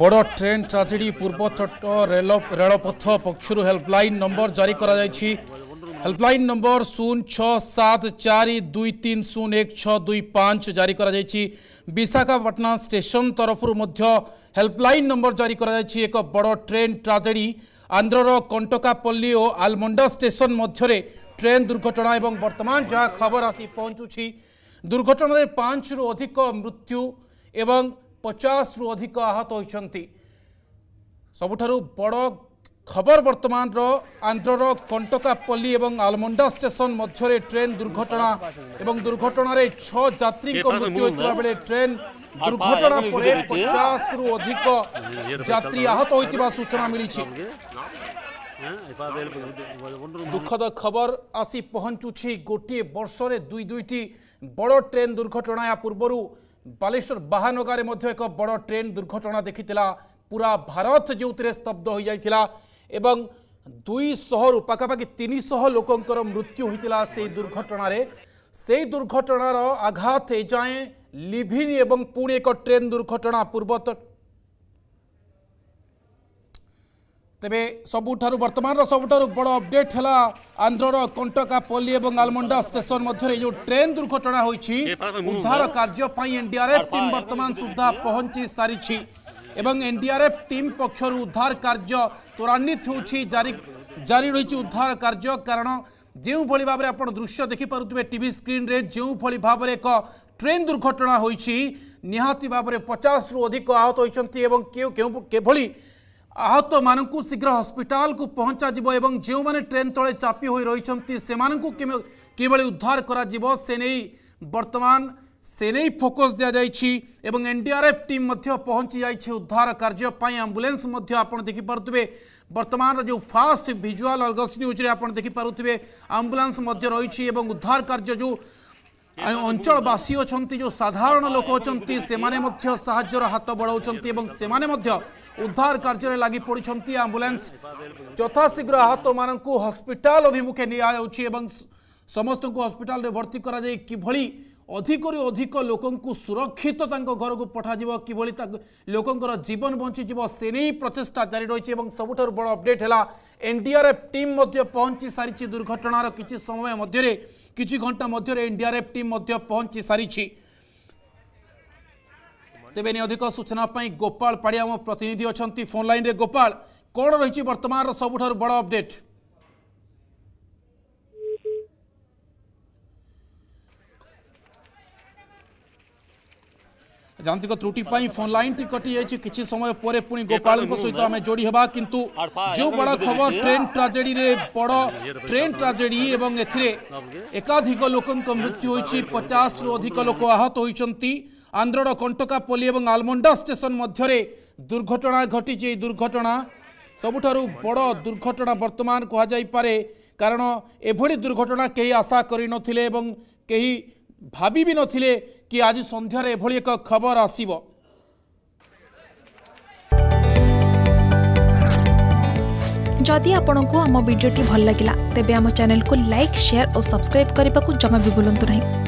বড় train tragedy পূর্বতট rail রেলপথ পক্ষর helpline number জারি করা যাই হেল্পলাইন নম্বর শূন্য ছ সাত চারি দুই তিন শূন্য এক ছ দুই পাঁচ জারি করা যাই বিশাখাপাটনা স্টেশন তরফরু মধ্য হেল্পলাইন নম্বর জারি করা যাই এক বড় ট্রেন ট্রাজেডি আন্ধ্রর কণ্টকাপল্লী ও আলমন্ডা স্টেশন মধ্যে ট্রেন দুর্ঘটনা এবং বর্তমান যা খবর আসি পৌঁছুছি দুর্ঘটনায় পাঁচ রু অধিক মৃত্যু এবং ପଚାଶରୁ ଅଧିକ ଆହତ ହୋଇଛନ୍ତି ସବୁଠାରୁ ବଡ଼ ଖବର ବର୍ତ୍ତମାନର ଆନ୍ଧ୍ରର କଣ୍ଟକାପଲ୍ଲୀ ଏବଂ ଆଲମୁଣ୍ଡା ଷ୍ଟେସନ ମଧ୍ୟରେ ଟ୍ରେନ୍ ଦୁର୍ଘଟଣା ଏବଂ ଦୁର୍ଘଟଣାରେ ଛଅ ଯାତ୍ରୀଙ୍କ ମୃତ୍ୟୁ ହୋଇଥିବା ବେଳେ ଟ୍ରେନ୍ ଦୁର୍ଘଟଣା ପରେ ପଚାଶରୁ ଅଧିକ ଯାତ୍ରୀ ଆହତ ହୋଇଥିବା ସୂଚନା ମିଳିଛି ଦୁଃଖଦ ଖବର ଆସି ପହଞ୍ଚୁଛି ଗୋଟିଏ ବର୍ଷରେ ଦୁଇ ଦୁଇଟି ବଡ଼ ଟ୍ରେନ୍ ଦୁର୍ଘଟଣା ଏହା ପୂର୍ବରୁ ବାଲେଶ୍ୱର ବାହାନଗାରେ ମଧ୍ୟ ଏକ ବଡ଼ ଟ୍ରେନ୍ ଦୁର୍ଘଟଣା ଦେଖିଥିଲା ପୁରା ଭାରତ ଯେଉଁଥିରେ ସ୍ତବ୍ଧ ହୋଇଯାଇଥିଲା ଏବଂ ଦୁଇଶହରୁ ପାଖାପାଖି ତିନିଶହ ଲୋକଙ୍କର ମୃତ୍ୟୁ ହୋଇଥିଲା ସେହି ଦୁର୍ଘଟଣାରେ ସେହି ଦୁର୍ଘଟଣାର ଆଘାତ ଏଯାଏଁ ଲିଭିନି ଏବଂ ପୁଣି ଏକ ଟ୍ରେନ୍ ଦୁର୍ଘଟଣା ପୂର୍ବତ ତେବେ ସବୁଠାରୁ ବର୍ତ୍ତମାନର ସବୁଠାରୁ ବଡ଼ ଅପଡେଟ୍ ହେଲା ଆନ୍ଧ୍ରର କଣ୍ଟକାପଲ୍ଲୀ ଏବଂ ଆଲମଣ୍ଡା ଷ୍ଟେସନ ମଧ୍ୟରେ ଯେଉଁ ଟ୍ରେନ୍ ଦୁର୍ଘଟଣା ହୋଇଛି ଉଦ୍ଧାର କାର୍ଯ୍ୟ ପାଇଁ ଏନ୍ଡିଆର୍ଏଫ୍ ଟିମ୍ ବର୍ତ୍ତମାନ ସୁଦ୍ଧା ପହଞ୍ଚି ସାରିଛି ଏବଂ ଏନ୍ଡିଆର୍ଏଫ୍ ଟିମ୍ ପକ୍ଷରୁ ଉଦ୍ଧାର କାର୍ଯ୍ୟ ତ୍ୱରାନ୍ୱିତ ହେଉଛି ଜାରି ଜାରି ରହିଛି ଉଦ୍ଧାର କାର୍ଯ୍ୟ କାରଣ ଯେଉଁଭଳି ଭାବରେ ଆପଣ ଦୃଶ୍ୟ ଦେଖିପାରୁଥିବେ ଟିଭି ସ୍କ୍ରିନ୍ରେ ଯେଉଁଭଳି ଭାବରେ ଏକ ଟ୍ରେନ୍ ଦୁର୍ଘଟଣା ହୋଇଛି ନିହାତି ଭାବରେ ପଚାଶରୁ ଅଧିକ ଆହତ ହୋଇଛନ୍ତି ଏବଂ କେଉଁ କେଉଁ କିଭଳି आहत तो मान शीघ्र हस्पिटा को पहुंचा जीवो एवं जो मैंने ट्रेन तले चापी हो रही से कि उद्धार करोकस जीवो से नहीं बर्तमान से नहीं दि जाए एनडीआरएफ टीम पहुंची जा उधार कार्यपाई आंबुलांस देखिपे बर्तमान जो फास्ट भिजुआल अर्गस न्यूज़ देखिपे आंबुलांस रही उद्धार कार्य जो अंचलवासी अच्छा जो साधारण लोक अच्छा से हाथ बढ़ाऊँच से উদ্ধার কার্যে লাগি পড়ছেন আম্বুলান্স যথাশীঘ্র আহত মানুষ হসপিটাল অভিমুখে নিয়ে যাচ্ছে এবং সমস্ত হসপিটাল ভর্তি করা যাই কিভাবে অধিকরু অধিক লোক সুরক্ষিত তাঙ্ক ঘরকু পঠাযিব কিভাবে লোকর জীবন বঞ্চি যাব সে নেই প্রচেষ্টা জারি রয়েছে এবং সবুঠ বড় অপডেট হল এনডিআরএফ টিম মধ্যে পৌঁছি সারিছে দুর্ঘটনার কিছু সময় মধ্যে কিছু ঘণ্টা মধ্যে এনডিআরএফ টিম মধ্যে পৌঁছি সারিছে तेब अधिक सूचना गोपाल पाड़िया मो प्रतिनिधि अच्छा फोन लाइन रे गोपाल कौन रही बर्तमान सब बड़ अपडेट जानतिक त्रुटि पाई फोन लाइन टी कटि जाइछि किछि समय पोरे पुनी गोपाल को सहित हमें जोडी हेबा किंतु जो बड़ा खबर ट्रेन ट्रेजेडी रे बड़ ट्रेन ट्रेजेडी एवं एथिरे एकाधिक लोकन को मृत्यु होईछि 50 रो अधिक लोक आहत होईछंती আন্ধ্রর কণ্টকাপল্লী এবং আলমন্ডা স্টেশন মধ্যে দুর্ঘটনা ঘটিছে এই দুর্ঘটনা সবুঠার বড় দুর্ঘটনা বর্তমান পারে কারণ এভাবে দুর্ঘটনা কে আশা করে নথিলে এবং কে ভাবি বি নথিলে কি আজ সন্ধ্যার এভাবে এক খবর আসব যদি আপনার আম ভিডিওটি ভাল লাগিলা তেবে আমার চ্যানেলকে লাইক সেয়ার ও সবসক্রাইব করা জমা বি ভুলতু না